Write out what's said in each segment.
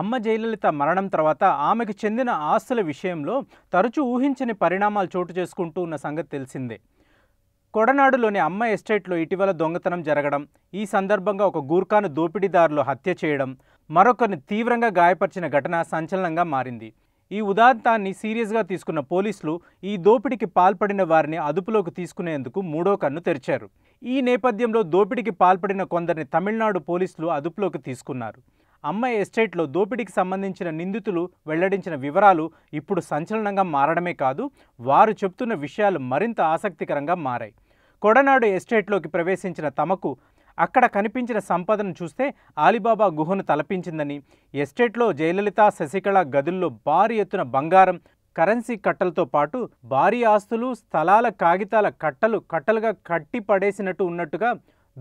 అమ్మ జయలలిత మరణం తర్వాత ఆమెకు చెందిన ఆస్తుల విషయంలో తరచూ ఊహించని పరిణామాలు చోటు చేసుకుంటూ ఉన్న సంగతి తెలిసిందే కొడనాడులోని అమ్మ ఎస్టేట్లో ఇటీవల దొంగతనం జరగడం ఈ సందర్భంగా ఒక గూర్ఖాను దోపిడీదారులు హత్య చేయడం మరొకరిని తీవ్రంగా గాయపరిచిన ఘటన సంచలనంగా మారింది ఈ ఉదాంతాన్ని సీరియస్గా తీసుకున్న పోలీసులు ఈ దోపిడీకి పాల్పడిన వారిని అదుపులోకి తీసుకునేందుకు మూడో కన్ను తెరిచారు ఈ నేపథ్యంలో దోపిడీకి పాల్పడిన కొందరిని తమిళనాడు పోలీసులు అదుపులోకి తీసుకున్నారు అమ్మాయి ఎస్టేట్లో దోపిడీకి సంబంధించిన నిందితులు వెల్లడించిన వివరాలు ఇప్పుడు సంచలనంగా మారడమే కాదు వారు చెప్తున్న విషయాలు మరింత ఆసక్తికరంగా మారాయి కొడనాడు ఎస్టేట్లోకి ప్రవేశించిన తమకు అక్కడ కనిపించిన సంపదను చూస్తే ఆలిబాబా గుహను తలపించిందని ఎస్టేట్లో జయలలిత శశికళ గదుల్లో భారీ ఎత్తున బంగారం కరెన్సీ కట్టలతో పాటు భారీ ఆస్తులు స్థలాల కాగితాల కట్టలు కట్టలుగా కట్టి పడేసినట్టు ఉన్నట్టుగా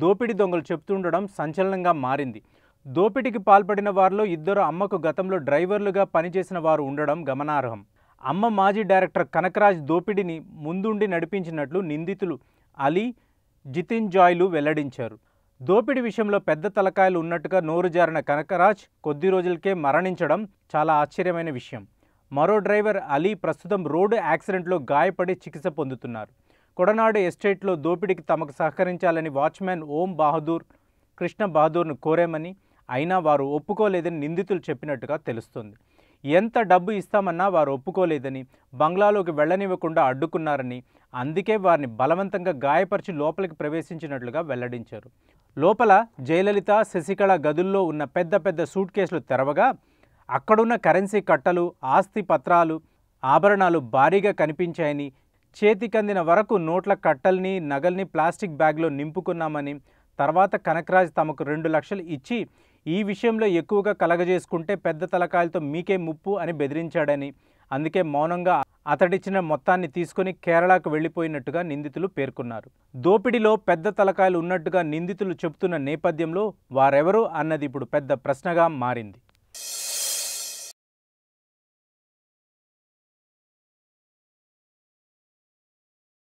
దోపిడీ దొంగలు చెప్తుండడం సంచలనంగా మారింది దోపిడీకి పాల్పడిన వారిలో ఇద్దరు అమ్మకు గతంలో డ్రైవర్లుగా పనిచేసిన వారు ఉండడం గమనార్హం అమ్మ మాజీ డైరెక్టర్ కనకరాజ్ దోపిడీని ముందుండి నడిపించినట్లు నిందితులు అలీ జితిన్ జాయ్లు వెల్లడించారు దోపిడి విషయంలో పెద్ద తలకాయలు ఉన్నట్టుగా నోరు జారిన కనకరాజ్ కొద్ది రోజులకే మరణించడం చాలా ఆశ్చర్యమైన విషయం మరో డ్రైవర్ అలీ ప్రస్తుతం రోడ్డు యాక్సిడెంట్లో గాయపడి చికిత్స పొందుతున్నారు కొడనాడు ఎస్టేట్లో దోపిడికి తమకు సహకరించాలని వాచ్మ్యాన్ ఓం బహదూర్ కృష్ణ బహదూర్ను కోరామని అయినా వారు ఒప్పుకోలేదని నిందితులు చెప్పినట్టుగా తెలుస్తుంది ఎంత డబ్బు ఇస్తామన్నా వారు ఒప్పుకోలేదని బంగ్లాలోకి వెళ్ళనివ్వకుండా అడ్డుకున్నారని అందుకే వారిని బలవంతంగా గాయపరిచి లోపలికి ప్రవేశించినట్లుగా వెల్లడించారు లోపల జయలలిత శశికళ గదుల్లో ఉన్న పెద్ద పెద్ద సూట్ కేసులు తెరవగా అక్కడున్న కరెన్సీ కట్టలు ఆస్తి పత్రాలు ఆభరణాలు భారీగా కనిపించాయని చేతికందిన వరకు నోట్ల కట్టల్ని నగల్ని ప్లాస్టిక్ బ్యాగ్లో నింపుకున్నామని తర్వాత కనకరాజ్ తమకు రెండు లక్షలు ఇచ్చి ఈ విషయంలో ఎక్కువగా కలగజేసుకుంటే పెద్ద తలకాయలతో మీకే ముప్పు అని బెదిరించాడని అందుకే మౌనంగా అతడిచ్చిన మొత్తాన్ని తీసుకుని కేరళకు వెళ్ళిపోయినట్టుగా నిందితులు పేర్కొన్నారు దోపిడిలో పెద్ద తలకాయలు ఉన్నట్టుగా నిందితులు చెబుతున్న నేపథ్యంలో వారెవరు అన్నది ఇప్పుడు పెద్ద ప్రశ్నగా మారింది